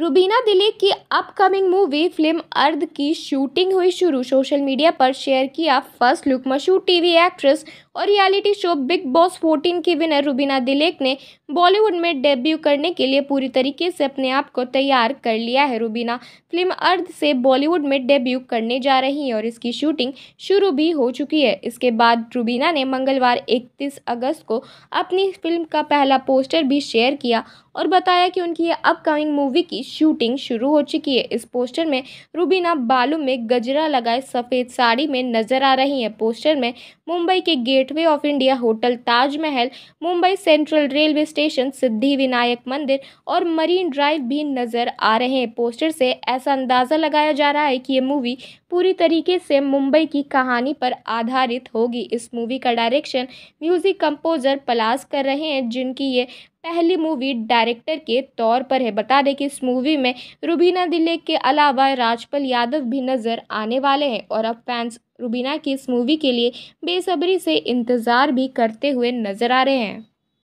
रुबीना दिलीप की upcoming movie film अर्ध की शूटिंग हुई शुरू सोशल मीडिया पर शेयर किया फर्स्ट लुक मशहूर टीवी एक्ट्रेस और रियलिटी शो बिग बॉस 14 की विनर रुबीना दिलेक ने बॉलीवुड में डेब्यू करने के लिए पूरी तरीके से अपने आप को तैयार कर लिया है रुबीना फिल्म अर्ध से बॉलीवुड में डेब्यू करने जा रही हैं और इसकी शूटिंग शुरू भी हो चुकी है इसके बाद रुबीना ने मंगलवार 31 अगस्त को अपनी फिल्म का पहला पोस्टर भी शेयर किया और बताया कि उनकी ये अपकमिंग मूवी की शूटिंग शुरू हो चुकी है इस पोस्टर में रूबीना बालू में गजरा लगाए सफ़ेद साड़ी में नजर आ रही हैं पोस्टर में मुंबई के gate gateway of India hotel Taj Mahal Mumbai central railway station Siddhi Vinayak मंदिर और मरीन ड्राइव भी नज़र आ रहे हैं पोस्टर से ऐसा अंदाज़ा लगाया जा रहा है कि ये मूवी पूरी तरीके से मुंबई की कहानी पर आधारित होगी इस मूवी का डायरेक्शन म्यूज़िक कंपोज़र पलास कर रहे हैं जिनकी ये पहली मूवी डायरेक्टर के तौर पर है बता दें कि इस मूवी में रुबीना दिले के अलावा राजपाल यादव भी नज़र आने वाले हैं और अब फैंस रुबीना की इस मूवी के लिए बेसब्री से इंतज़ार भी करते हुए नज़र आ रहे हैं